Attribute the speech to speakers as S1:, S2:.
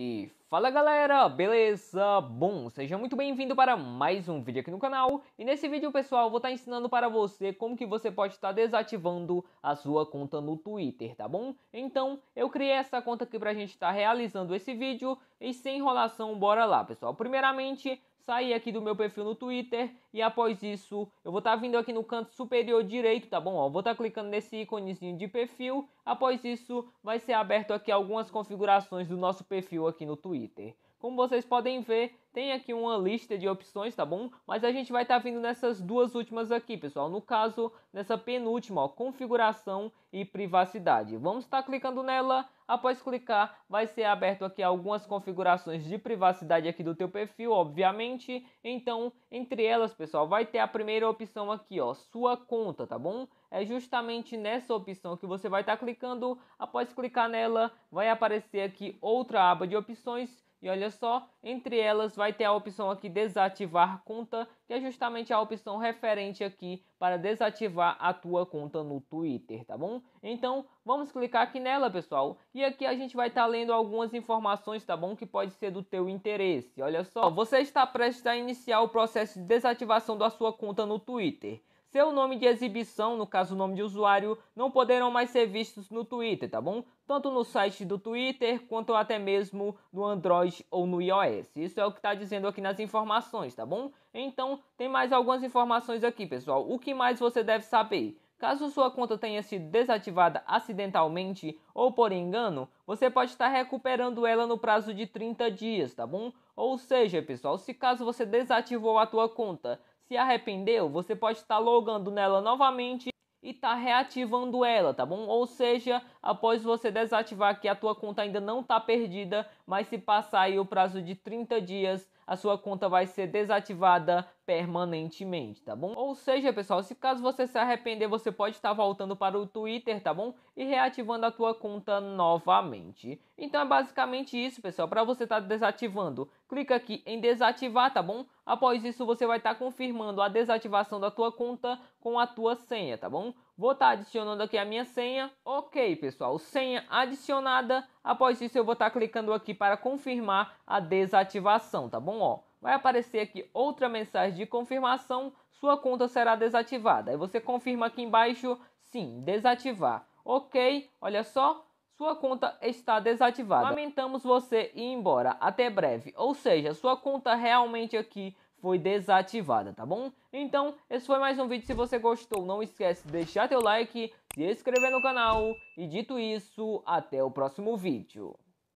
S1: E fala galera, beleza? Bom, seja muito bem-vindo para mais um vídeo aqui no canal. E nesse vídeo, pessoal, eu vou estar tá ensinando para você como que você pode estar tá desativando a sua conta no Twitter, tá bom? Então, eu criei essa conta aqui para a gente estar tá realizando esse vídeo. E sem enrolação, bora lá, pessoal. Primeiramente, sair aqui do meu perfil no Twitter e após isso eu vou estar tá vindo aqui no canto superior direito, tá bom? Ó, vou estar tá clicando nesse íconezinho de perfil. Após isso vai ser aberto aqui algumas configurações do nosso perfil aqui no Twitter. Como vocês podem ver, tem aqui uma lista de opções, tá bom? Mas a gente vai estar tá vindo nessas duas últimas aqui, pessoal. No caso, nessa penúltima, ó, configuração e privacidade. Vamos estar tá clicando nela. Após clicar, vai ser aberto aqui algumas configurações de privacidade aqui do teu perfil, obviamente. Então, entre elas, pessoal, vai ter a primeira opção aqui, ó, sua conta, tá bom? É justamente nessa opção que você vai estar tá clicando. Após clicar nela, vai aparecer aqui outra aba de opções e olha só, entre elas vai ter a opção aqui desativar conta, que é justamente a opção referente aqui para desativar a tua conta no Twitter, tá bom? Então, vamos clicar aqui nela, pessoal. E aqui a gente vai estar tá lendo algumas informações, tá bom? Que pode ser do teu interesse. Olha só, você está prestes a iniciar o processo de desativação da sua conta no Twitter. Seu nome de exibição, no caso o nome de usuário, não poderão mais ser vistos no Twitter, tá bom? Tanto no site do Twitter quanto até mesmo no Android ou no iOS. Isso é o que está dizendo aqui nas informações, tá bom? Então tem mais algumas informações aqui, pessoal. O que mais você deve saber? Caso sua conta tenha sido desativada acidentalmente ou por engano, você pode estar recuperando ela no prazo de 30 dias, tá bom? Ou seja, pessoal, se caso você desativou a tua conta, se arrependeu, você pode estar logando nela novamente e tá reativando ela, tá bom? Ou seja, após você desativar que a tua conta ainda não tá perdida, mas se passar aí o prazo de 30 dias, a sua conta vai ser desativada permanentemente, tá bom? Ou seja, pessoal, se caso você se arrepender, você pode estar voltando para o Twitter, tá bom? E reativando a tua conta novamente. Então é basicamente isso, pessoal, para você estar tá desativando. Clica aqui em desativar, tá bom? Após isso, você vai estar tá confirmando a desativação da tua conta com a tua senha, tá bom? Vou estar tá adicionando aqui a minha senha. Ok, pessoal, senha adicionada. Após isso, eu vou estar tá clicando aqui para confirmar a desativação, tá bom? Ó, vai aparecer aqui outra mensagem de confirmação, sua conta será desativada. Aí você confirma aqui embaixo, sim, desativar. Ok, olha só, sua conta está desativada. Lamentamos você ir embora, até breve. Ou seja, sua conta realmente aqui foi desativada, tá bom? Então, esse foi mais um vídeo. Se você gostou, não esquece de deixar teu like, se inscrever no canal. E dito isso, até o próximo vídeo.